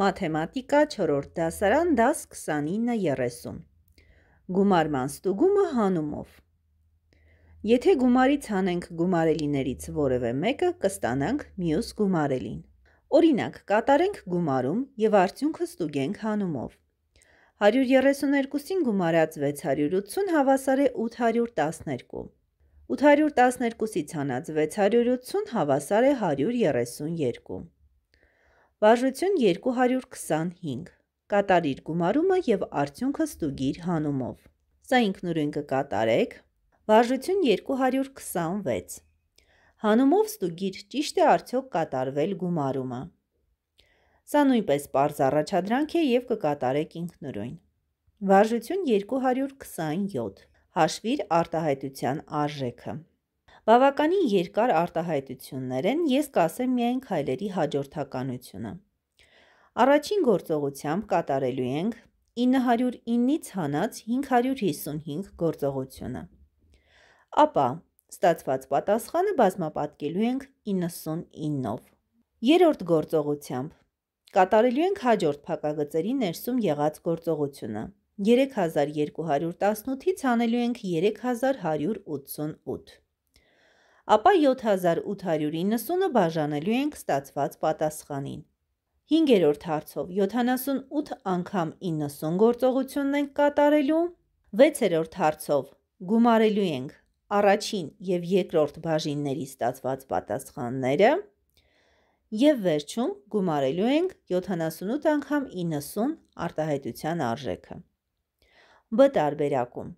Մաթեմատիկա 4-րդ դասարան դաս 29-30 Գումարման ստուգումը հանումով Եթե գումարից հանենք գումարելիներից որևէ մեկը, կստանանք մյուս գումարելին։ Օրինակ, կատարենք գումարում եւ արդյունքը ստուգենք հանումով։ 132-ին գումարած 680 հավասար է 812։ 812-ից հանած 680 հավասար է 132։ Վարժություն 225։ Կատարիր գումարումը եւ արդյունքը ստուգիր հանումով։ Սա ինքնուրույն կկատարեք։ Վարժություն 226։ Հանումով ստուգիր ճիշտ է արդյոք կատարվել գումարումը։ Սա նույնպես པարզ առաջադրանք է եւ կկատարեք ինքնուրույն։ Վարժություն 227։ Հաշվիր արտահայտության արժեքը։ Բավականին երկար արտահայտություններ են, ես կասեմ միայն քայլերի հաջորդականությունը։ Առաջին գործողությամբ կատարելու ենք 909-ից հանած 555 գործողությունը։ Ապա ստացված պատասխանը բազմապատկելու ենք 99-ով։ Երորդ գործողությամբ կատարելու ենք հաջորդ փակագծերի ներսում եղած գործողությունը։ 3218-ից հանելու ենք 3188 ապա 7890-ը բաժանելու ենք ստացված պատասխանին։ 5-րդ հարցով 78 անգամ 90 գործողությունն ենք կատարելու, 6-րդ հարցով գումարելու ենք առաջին եւ երկրորդ բաժինների ստացված պատասխանները եւ վերջում գումարելու ենք 78 անգամ 90 արտահայտության արժեքը։ Բ տարբերակում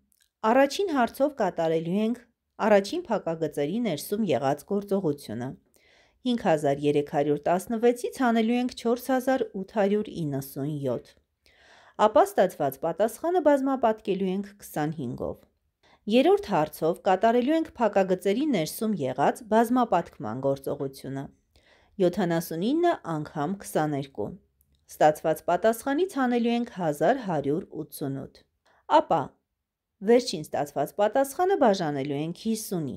առաջին հարցով կատարելու ենք առաջին փակագծերի ներսում եղած գործողությունը։ 5316-ից հանելու ենք 4897։ Ապա ստացված պատասխանը բազմապատկելու ենք 25-ով։ Երորդ հարցով կատարելու ենք փակագծերի ներսում եղած բազմապատկման գործողությունը։ 79 անգամ 22։ Ստացված պատասխանից հանելու ենք 1188։ Ապա Վերջին ստացված պատասխանը բաժանելու ենք 50-ի։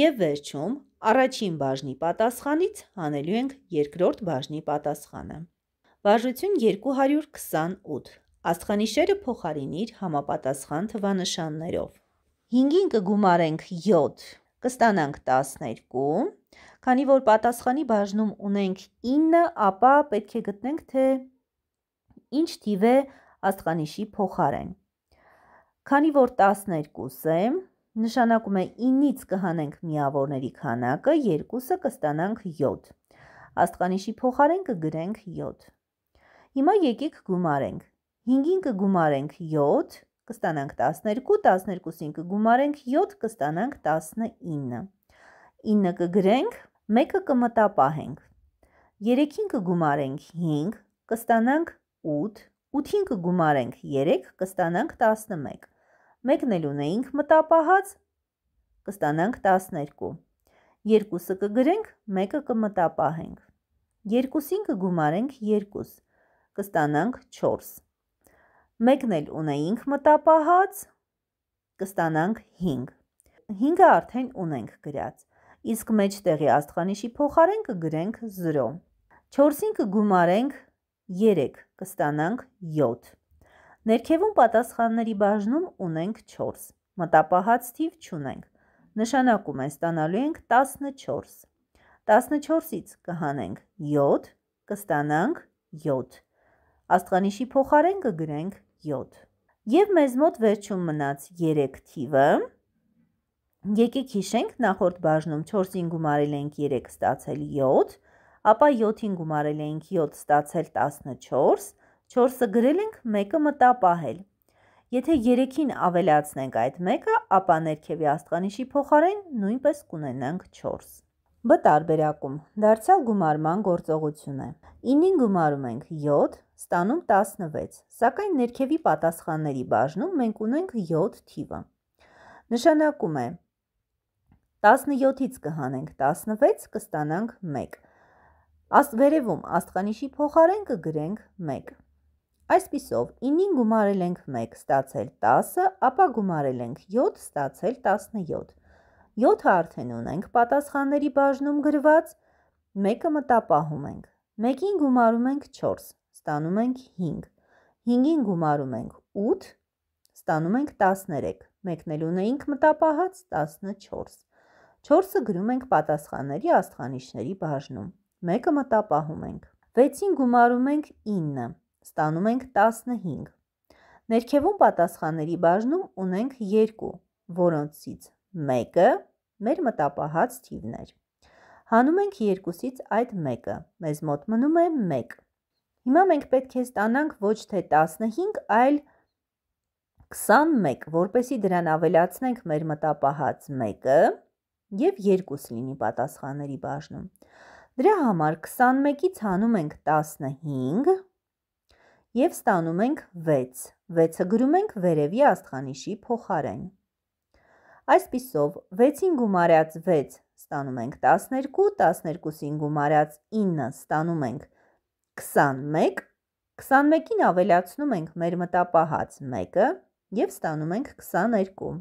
Եվ վերջում առաջին բաժնի պատասխանից հանելու ենք երկրորդ բաժնի պատասխանը։ Վարժություն 228։ Աստխանիշերը փոխարինիր համապատասխան թվանշաններով։ 5-ին կգումարենք 7, կստանանք 12, Քանի որ պատասխանի բաժնում ունենք 9, ապա պետք է գտնենք, թե ինչ թիվ է աստղանիշի փոխարեն։ Քանի որ 12 է, նշանակում է 9-ից կհանենք միավորների քանակը, 2-ը կստանանք 7։ Աստղանիշի փոխարեն կգրենք 7։ Հիմա եկեք գումարենք։ 5-ին կգումարենք 7, կստանանք 12, 12-ին կգումարենք 7, կստանանք 19։ 9 կգրենք, 1-ը կմտապահենք։ 3-ին կգումարենք 5, կստանանք 8, 8-ին կգումարենք 3, կստանանք 11 մեկն էլ ունեինք մտապահած, կստանանք 12։ Երկուսը կգրենք, մեկը կմտապահենք։ Երկուսին կգումարենք 2, կստանանք 4։ Մեկն էլ ունեինք մտապահած, կստանանք 5։ 5-ը արդեն ունենք գրած, իսկ մեջտեղի աստղանիշի փոխարեն կգրենք 0։ 4-ին կգումարենք 3, կստանանք 7։ Ներքևում պատասխանների բաժնում ունենք 4, մտապահած թիվ չունենք, նշանակում է ստանալու ենք 14, 14-ից կհանենք 7, կստանանք 7, աստղանիշի փոխարեն կգրենք 7, և մեզ մոտ վերջում մնաց 3 թիվը, Եկեք հիշենք, նախորդ բաժնում 4-ին գումարել ենք 3 ստացել 7, ապա 7-ին գումարել ենք 7 ստացել 14, 4-ը գրել ենք, 1-ը մտա պահել։ Եթե 3-ին ավելացնենք այդ 1-ը, ապա ներքևի աստղանիշի փոխարեն նույնպես կունենանք 4։ Բ տարբերակում դարձյալ գումարման գործողություն է։ 9-ին գումարում ենք 7, ստանում 16, սակայն ներքևի պատասխանների բաժնում մենք ունենք 7 թիվը։ Նշանակում է 17-ից կհանենք 16, կստանանք 1։ Աս վերևում աստղանիշի փոխարեն կգրենք 1։ Այսպիսով 9-ին գումարել ենք 1, ստացել 10, ապա գումարել ենք 7, ստացել 17։ 7-ը արդեն ունենք պատասխանների բաժնում գրված, 1-ը մտապահում ենք։ 1-ին գումարում ենք 4, ստանում ենք 5։ 5-ին գումարում ենք 8, ստանում ենք 13։ Մեկն էլ ունեինք մտապահած 14։ 4-ը գրում ենք պատասխանների աստխանիշների բաժնում։ 1-ը մտապահում ենք։ 6-ին գումարում ենք 9 ստանում ենք 15։ Ներքևում պատասխանների բաժնում ունենք 2, որոնցից մեկը մեր մտապահած թիվն էր։ Հանում ենք 2-ից այդ 1-ը, մեզ մոտ մնում է 1։ Հիմա մենք պետք է ստանանք ոչ թե 15, այլ 21, որպեսի դրան ավելացնենք մեր մտապահած 1-ը և 2 լինի պատասխանների բաժնում։ Դրա համար 21-ից հանում ենք 15, և ստանում ենք 6, 6-ը գրում ենք վերևի աստխանիշի փոխարեն։ Այսպիսով 6-ին գումարած 6 ստանում ենք 12, 12-ին գումարած 9 ստանում ենք 21, 21-ին ավելացնում ենք մեր մտապահած 1-ը և ստանում ենք 22։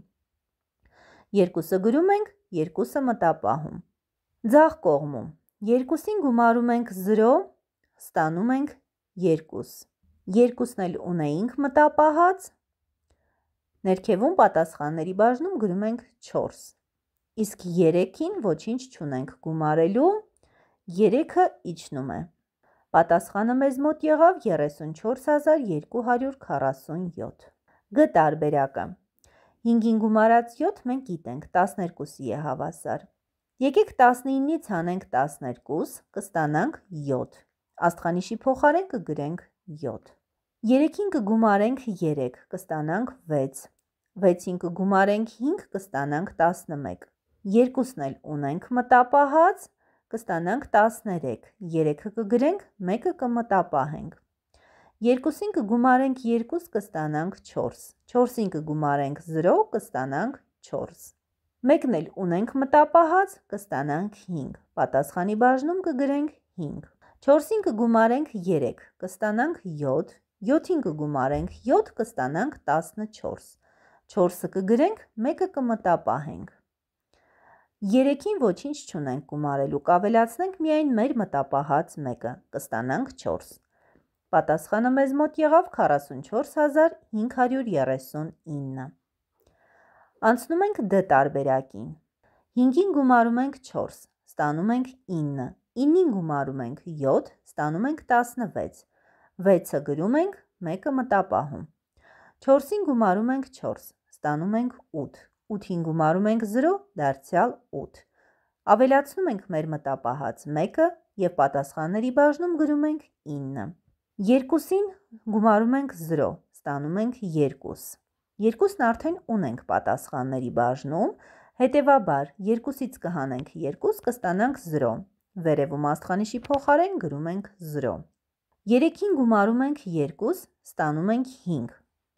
Երկուսը գրում ենք, երկուսը մտապահում։ Ձախ կողմում 2-ին գումարում ենք 0, ստանում ենք 2։ Երկուսն էլ ունեինք մտապահած։ Ներքևում պատասխանների բաժնում գրում ենք 4։ Իսկ 3-ին ոչինչ չունենք գումարելու, 3-ը իջնում է։ Պատասխանը մեզ մոտ եղավ 34247։ Գ տարբերակը։ 5-ին գումարած 7 մենք գիտենք 12-ի է հավասար։ Եկեք 19-ից հանենք 12, կստանանք 7։ Աստխանիշի փոխարեն կգրենք 7։ 3-ին կգումարենք 3, կստանանք 6, 6-ին կգումարենք 5, կստանանք 11, 2-ն էլ ունենք մտապահած, կստանանք 13, 3-ը կգրենք, 1-ը կմտապահենք, 2-ին կգումարենք 2, կստանանք 4, 4-ին կգումարենք 0, կստանանք 4, 1-ն էլ ունենք մտապահած, կստանանք 5, պատասխանի բաժնում կգրենք 5, 4-ին կգումարենք 3, կստանանք 7, 7-ին կգումարենք 7 կստանանք 14։ 4-ը կգրենք, 1-ը կմտապահենք։ 3-ին ոչինչ չունենք գումարելու, կավելացնենք միայն մեր մտապահած 1-ը, կստանանք 4։ Պատասխանը մեզ մոտ եղավ 44539։ Անցնում ենք դ դե տարբերակին։ 5-ին գումարում ենք 4, ստանում ենք 9, 9-ին գումարում ենք 7, ստանում ենք 16, 6-ը գրում ենք, 1-ը մտապահում։ 4-ին գումարում ենք 4, ստանում ենք 8։ 8-ին գումարում ենք 0, դարձյալ 8։ Ավելացնում ենք մեր մտապահած 1-ը եւ պատասխանների բաժնում գրում ենք 9։ 2-ին գումարում ենք 0, ստանում ենք 2։ 2-ն արդեն ունենք պատասխանների բաժնում, հետևաբար 2-ից կհանենք 2, կստանանք 0։ Վերևում աստխանիշի փոխարեն գրում ենք 0։ 3-ին գումարում ենք 2, ստանում ենք 5։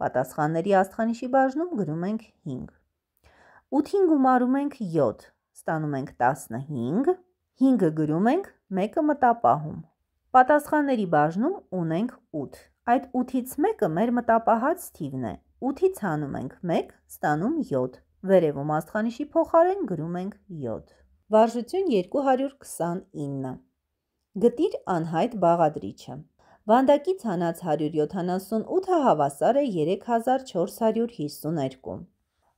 Պատասխանների աստխանիշի բաժնում գրում ենք 5։ 8-ին գումարում ենք 7, ստանում ենք 15, 5-ը գրում ենք, 1-ը մտապահում։ Պատասխանների բաժնում ունենք 8։ Այդ 8-ից 1-ը մեր մտապահած թիվն է։ 8-ից հանում ենք 1, ստանում 7։ Վերևում աստխանիշի փոխարեն գրում ենք 7։ Վարժություն 229։ Գտիր անհայտ բաղադրիչը։ Վանդակի ցանած 178-ը հավասար է 3452-ում։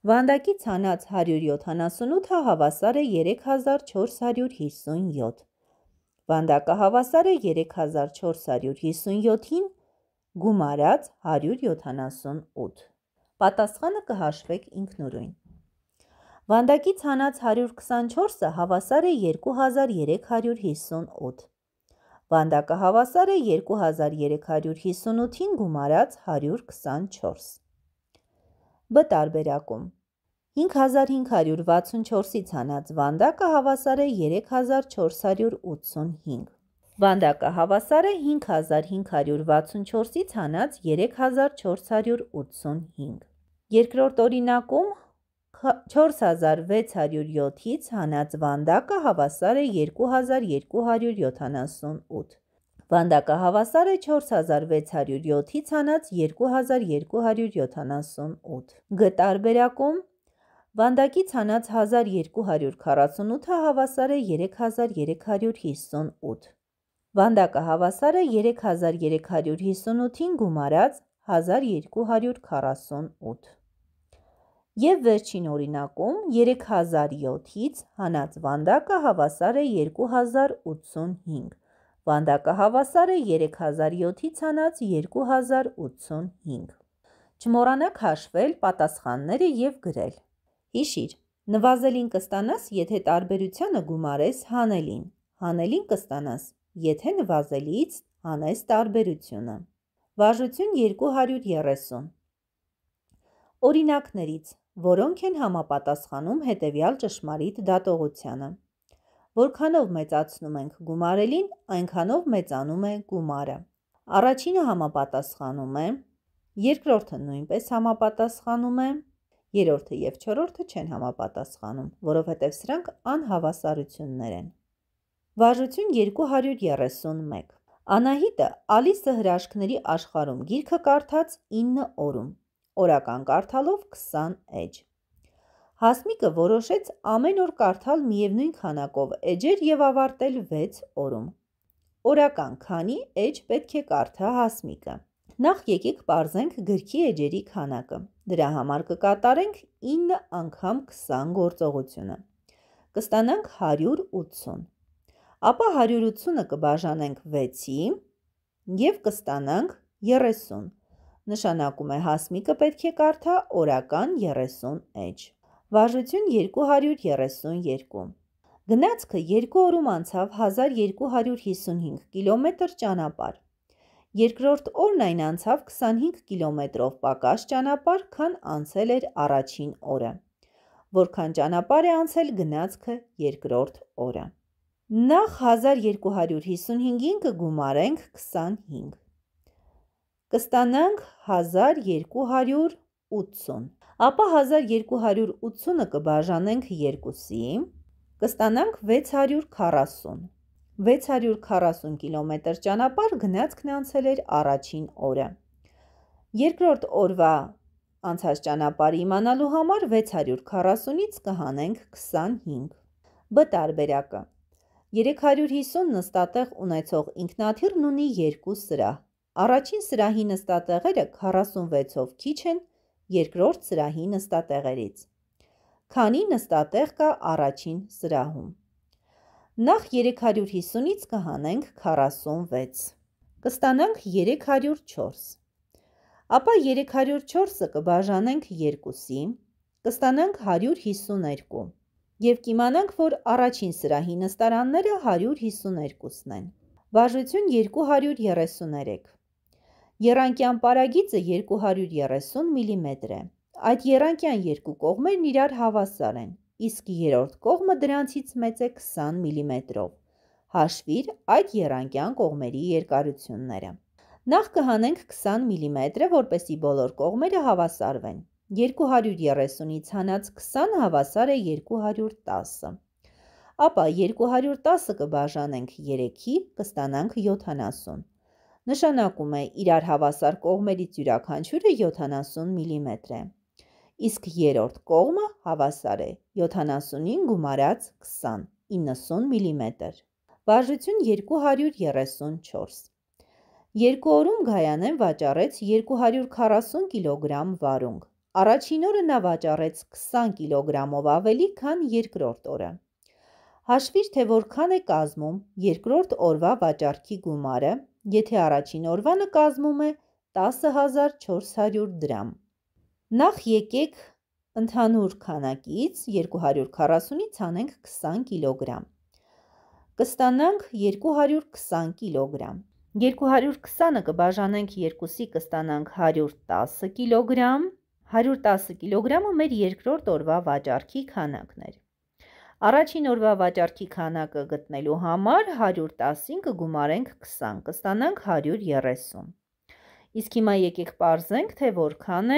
Վանդակի ցանած 178-ը հավասար է 3457։ Վանդակը հավասար է 3457-ին, գումարած 178։ Պատասխանը կհաշվեք ինքնուրույն։ Վանդակի ցանած 124-ը հավասար է 2358։ Վանդակը հավասար է 2358-ին գումարած 124։ Բ տարբերակում 5564-ից հանած վանդակը հավասար է 3485։ Վանդակը հավասար է 5564-ից հանած 3485։ Երկրորդ օրինակում 4607-ից հանած վանդակը հավասար է 2278։ Վանդակը հավասար է 4607-ից հանած 2278։ Գտարբերակում վանդակից հանած 1248-ը հավասար է 3358։ Վանդակը հավասար է 3358-ին գումարած 1248։ Եվ վերջին օրինակում 3007-ից հանած վանդակը հավասար է 2085, վանդակը հավասար է 3007-ից հանած 2085։ Չմոռանաք հաշվել պատասխանները եւ գրել։ Հիշիր, նվազելին կստանաս, եթե տարբերությանը գումարես հանելին, հանելին կստանաս, եթե նվազելից հանես տարբերությունը։ Վարժություն 230 Օրինակներից որոնք են համապատասխանում հետևյալ ճշմարիտ դատողությանը։ Որքանով մեծացնում ենք գումարելին, այնքանով մեծանում է գումարը։ Առաջինը համապատասխանում է, երկրորդը նույնպես համապատասխանում է, երրորդը եւ չորրորդը չեն համապատասխանում, որովհետեւ սրանք անհավասարություններ են։ Վարժություն 231 Անահիտը Ալիսը հրաշքների աշխարհում գիրքը կարդաց 9 օրում օրական կարդալով 20 էջ։ Հասմիկը որոշեց ամեն օր կարդալ միևնույն քանակով էջեր եւ ավարտել 6 օրում։ Օրական քանի էջ պետք է կարդա Հասմիկը։ Նախ եկեք parzենք գրքի էջերի քանակը։ Դրա համար կկատարենք 9 անգամ 20 գործողությունը։ Կստանանք 180։ Ապա 180-ը կբաժանենք 6-ի եւ կստանանք 30 նշանակում է հասմիկը պետք է կարդա օրական 30 էջ։ Վարժություն 232։ Գնացքը 2 օրում անցավ 1255 կիլոմետր ճանապարհ։ Երկրորդ օրն այն անցավ 25 կիլոմետրով պակաս ճանապարհ, քան անցել էր առաջին օրը։ Որքան ճանապարհ է անցել գնացքը երկրորդ օրը։ Նախ 1255-ին կգումարենք 25 կստանանք 1280, ապա 1280-ը կբաժանենք 2-ի, կստանանք 640։ 640 կիլոմետր ճանապարհ գնացքն անցել էր առաջին օրը։ Երկրորդ օրվա անցած ճանապարհը իմանալու համար 640-ից կհանենք 25։ Բ տարբերակը 350 նստատեղ ունեցող ինքնաթիռն ունի 2 սրահ, Առաջին սրահի նստատեղերը 46-ով քիչ են երկրորդ սրահի նստատեղերից։ Քանի նստատեղ կա առաջին սրահում։ Նախ 350-ից կհանենք 46։ Կստանանք 304։ Ապա 304-ը կբաժանենք 2-ի, կստանանք 152 և կիմանանք, որ առաջին սրահի նստարանները 152-ն են։ Բաժություն 233։ Եռանկյան պարագիծը 230 մմ mm է։ Այդ եռանկյան երկու կողմերն իրար հավասար են, իսկ երրորդ կողմը դրանցից մեծ է 20 մմ-ով։ Հաշվիր այդ եռանկյան կողմերի երկարությունները։ Նախ կհանենք 20 մմ-ը, որպեսի բոլոր կողմերը հավասարվեն։ 230-ից հանած 20 հավասար է 210-ը ապա 210-ը կբաժանենք 3-ի, կստանանք 70 նշանակում է իրար հավասար կողմերից յուրաքանչյուրը 70 մմ է։ Իսկ երրորդ կողմը հավասար է 75 գումարած 20, 90 մմ։ Վարժություն 234։ Երկու օրում Գայանեն վաճառեց 240 կիլոգրամ վարունգ։ Առաջին օրը նա վաճառեց 20 կիլոգրամով ավելի, քան երկրորդ օրը։ Հաշվիր, թե որքան է կազմում երկրորդ օրվա վաճառքի գումարը եթե առաջին օրվանը կազմում է 10400 դրամ։ Նախ եկեք ընդհանուր քանակից 240-ից անենք 20 կիլոգրամ։ Կստանանք 220 կիլոգրամ։ 220-ը կբաժանենք 2-ի կստանանք 110 կիլոգրամ։ 110 կիլոգրամը մեր երկրորդ օրվա վաճառքի քանակն էր։ Առաջին օրվա վաճառքի քանակը գտնելու համար 110-ին կգումարենք 20, կստանանք 130։ Իսկ հիմա եկեք parzենք, թե որքան է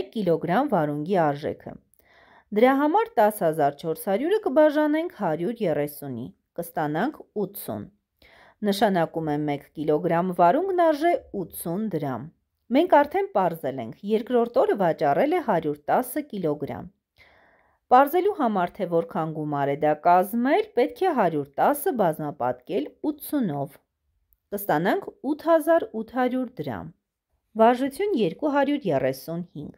1 կիլոգրամ վարունգի արժեքը։ Դրա համար 10400-ը կբաժանենք 130-ի, կստանանք 80։ Նշանակում է 1 կիլոգրամ վարունգն արժե 80 դրամ։ Մենք արդեն parzել ենք, երկրորդ օրը վաճառել է 110 կիլոգրամ։ Պարզելու համար, թե որքան գումար է դա կազմել, պետք է 110-ը բազմապատկել 80-ով։ Կստանանք 8800 դրամ։ Վարժություն 235։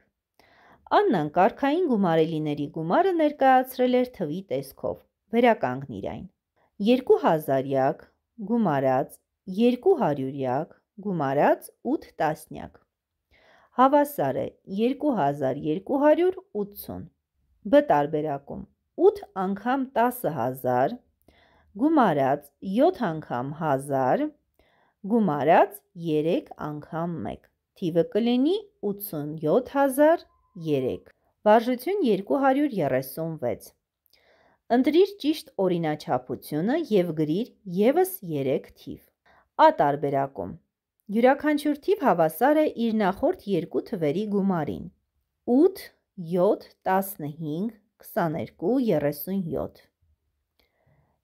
Աննան կարգային գումարելիների գումարը ներկայացրել էր թվի տեսքով։ Վերականգնիր այն։ 2000-յակ գումարած 200-յակ գումարած 8 տասնյակ։ Հավասար է 2280 Բ տարբերակում 8 անգամ 10000 գումարած 7 անգամ 1000 գումարած 3 անգամ 1 թիվը կլինի 87003 վարժություն 236 Ընտրիր ճիշտ օրինաչափությունը եւ գրիր եւս 3 թիվ Ա տարբերակում յուրաքանչյուր թիվ հավասար է իր նախորդ երկու թվերի գումարին 8 7, 15, 22-37։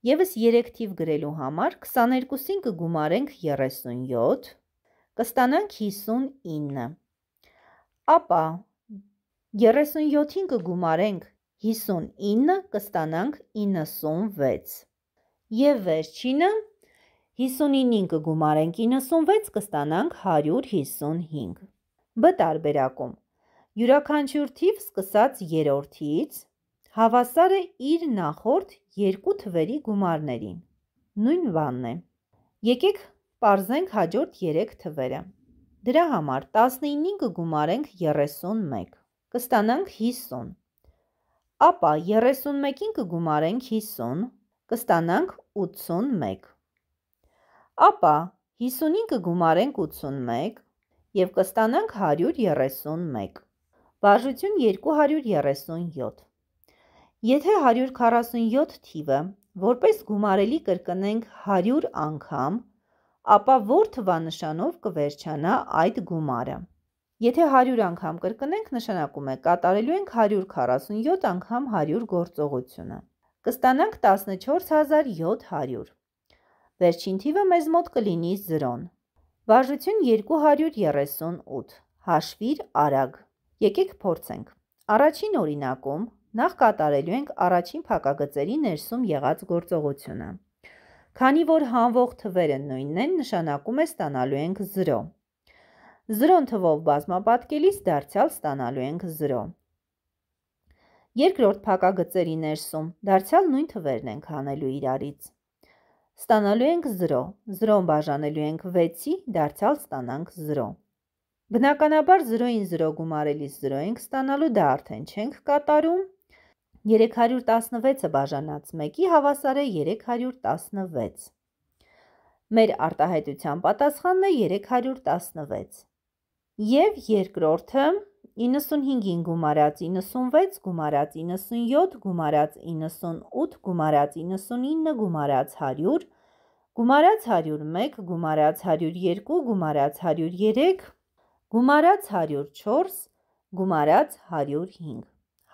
Եվս 3 թիվ գրելու համար 22-ին կգումարենք 37, կստանանք 59։ Ապա 37-ին կգումարենք 59, կստանանք 96։ Եվ վերջինը 59-ին կգումարենք 96, կստանանք 155։ Բ տարբերակում յուրաքանչյուր թիվ սկսած երրորդից հավասար է իր նախորդ երկու թվերի գումարներին։ Նույն բանն է։ Եկեք parzենք հաջորդ 3 թվերը։ Դրա համար 19-ին կգումարենք 31, կստանանք 50։ Ապա 31-ին կգումարենք 50, կստանանք 81։ Ապա 50-ին կգումարենք 81 եւ կստանանք 131։ Բաժություն 237 Եթե 147 թիվը որպես գումարելի կրկնենք 100 անգամ, ապա որ թվանշանով կվերջանա այդ գումարը։ Եթե 100 անգամ կրկնենք, նշանակում է կատարելու ենք 147 անգամ 100 գործողությունը։ Կստանանք 14700։ Վերջին թիվը մեզ մոտ կլինի 0-ն։ Բաժություն 238։ Հաշվիր արագ։ Եկեք փորձենք։ Առաջին օրինակում նախ կատարելու ենք առաջին փակագծերի ներսում եղած գործողությունը։ Քանի որ հանվող թվերը նույնն են, նշանակում է ստանալու ենք 0։ 0 թվով բազմապատկելիս դարձյալ ստանալու ենք 0։ Երկրորդ փակագծերի ներսում դարձյալ նույն թվերն ենք հանելու իրարից։ Ստանալու ենք 0, 0-ն բաժանելու ենք 6-ի, դարձյալ ստանանք 0։ Բնականաբար 0-ին 0 գումարելիս 0 ենք ստանալու, դա արդեն չենք կատարում։ 316-ը բաժանած 1-ի հավասար է 316։ Մեր արտահայտության պատասխանն է 316։ Եվ երկրորդը 95-ին գումարած 96, գումարած 97, գումարած 98, գումարած 99, գումարած 100, գումարած 101, գումարած 102, գումարած 103, Գումարած 104, գումարած 105։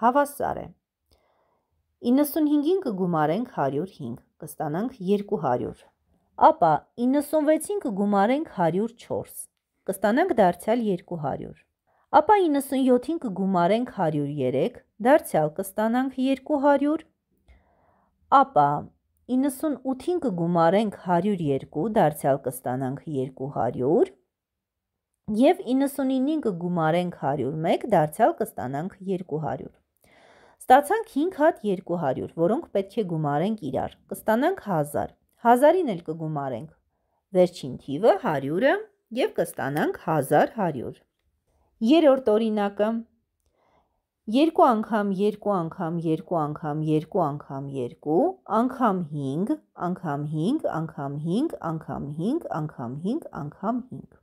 Հավասար է։ 95-ին կգումարենք 105, կստանանք 200։ Ապա 96-ին կգումարենք 104, կստանանք դարձյալ 200։ Ապա 97-ին կգումարենք 103, դարձյալ կստանանք 200։ Ապա 98-ին կգումարենք 102, դարձյալ կստանանք 200 Եվ 99-ին կգումարենք 101, դարձյալ կստանանք 200։ Ստացանք 5 հատ 200, որոնք պետք է գումարենք իրար։ Կստանանք 1000։ 1000-ին էլ կգումարենք վերջին թիվը 100-ը եւ կստանանք 1100։ Երրորդ օրինակը 2 անգամ 2 անգամ 2 անգամ 2 անգամ 2 անգամ 5 անգամ 5 անգամ 5 անգամ 5 անգամ 5 անգամ 5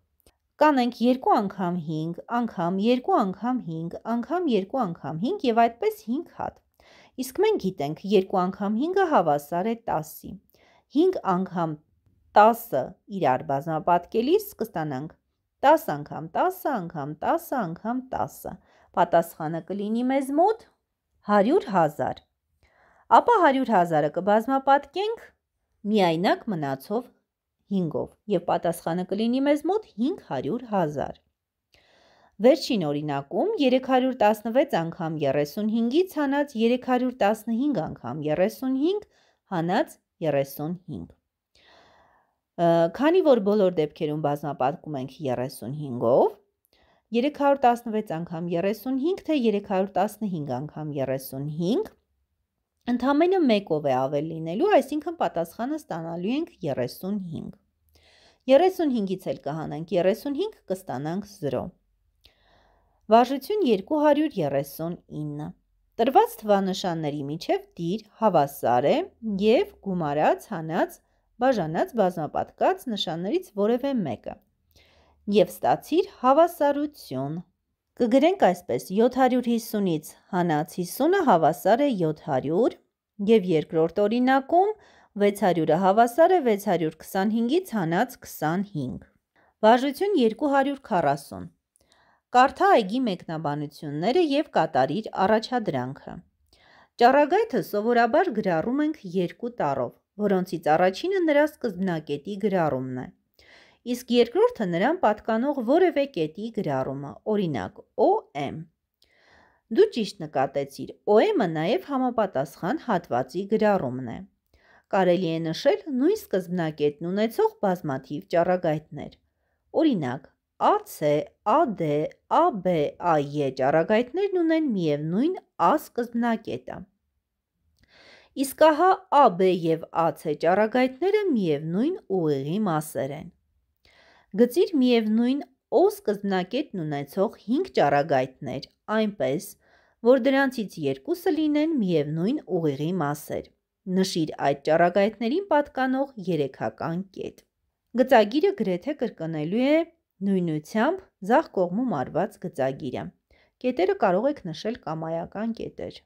կանենք 2 անգամ 5, անգամ 2 անգամ 5, անգամ 2 անգամ 5 եւ այդպես 5 հատ։ Իսկ մենք գիտենք 2 անգամ 5-ը հավասար է 10-ի։ 5 անգամ 10-ը իրար բազմապատկելիս կստանանք 10 անգամ 10 անգամ 10 անգամ 10-ը։ Պատասխանը կլինի մեզ մոտ 100.000։ Ապա 100.000-ը կբազմապատկենք միայնակ մնացով 5-ով եւ պատասխանը կլինի մեզ մոտ 500.000։ Վերջին օրինակում 316 անգամ 35-ից հանած 315 անգամ 35 հանած 35։ Քանի որ բոլոր դեպքերում բազմապատկում ենք 35-ով, 316 անգամ 35 թե 315 անգամ 35 Ընդամենը մեկով է ավել լինելու, այսինքն պատասխանը ստանալու ենք 35։ 35-ից էլ կհանանք 35, կստանանք 0։ Վարժություն 239։ Տրված թվանշանների միջև դիր հավասար է եւ գումարած, հանած, բաժանած, բազմապատկած նշաններից որևէ մեկը։ Եվ ստացիր հավասարություն 0 Կգրենք այսպես 750-ից հանած 50-ը հավասար է 700 և երկրորդ օրինակում 600-ը հավասար է 625-ից հանած 25։ Վաժություն 240 Կարթա այգի մեկնաբանությունները և կատարիր առաջադրանքը։ Ճառագայթը սովորաբար գրարում ենք երկու տարով, որոնցից առաջինը նրա սկզբնակետի գրարումն է իսկ երկրորդը նրան պատկանող որևէ կետի գրառումը, օրինակ OM։ Դու ճիշտ նկատեցիր, OM-ը նաև համապատասխան հատվածի գրառումն է։ Կարելի է նշել նույն սկզբնակետն ունեցող բազմաթիվ ճառագայթներ։ Օրինակ, AC, AD, AB, AY e ճառագայթներն ունեն միևնույն A սկզբնակետը։ Իսկ ահա AB եւ AC ճառագայթները միևնույն ուղեղի մասեր են։ Գծիր միևնույն օս կզնակետն ունեցող 5 ճառագայթներ, այնպես, որ դրանցից երկուսը լինեն միևնույն ուղիղի մասեր։ Նշիր այդ ճառագայթներին պատկանող երեքական կետ։ Գծագիրը գրեթե կրկնելու է նույնությամբ ձախ կողմում արված գծագիրը։ Կետերը կարող եք նշել կամայական կետեր։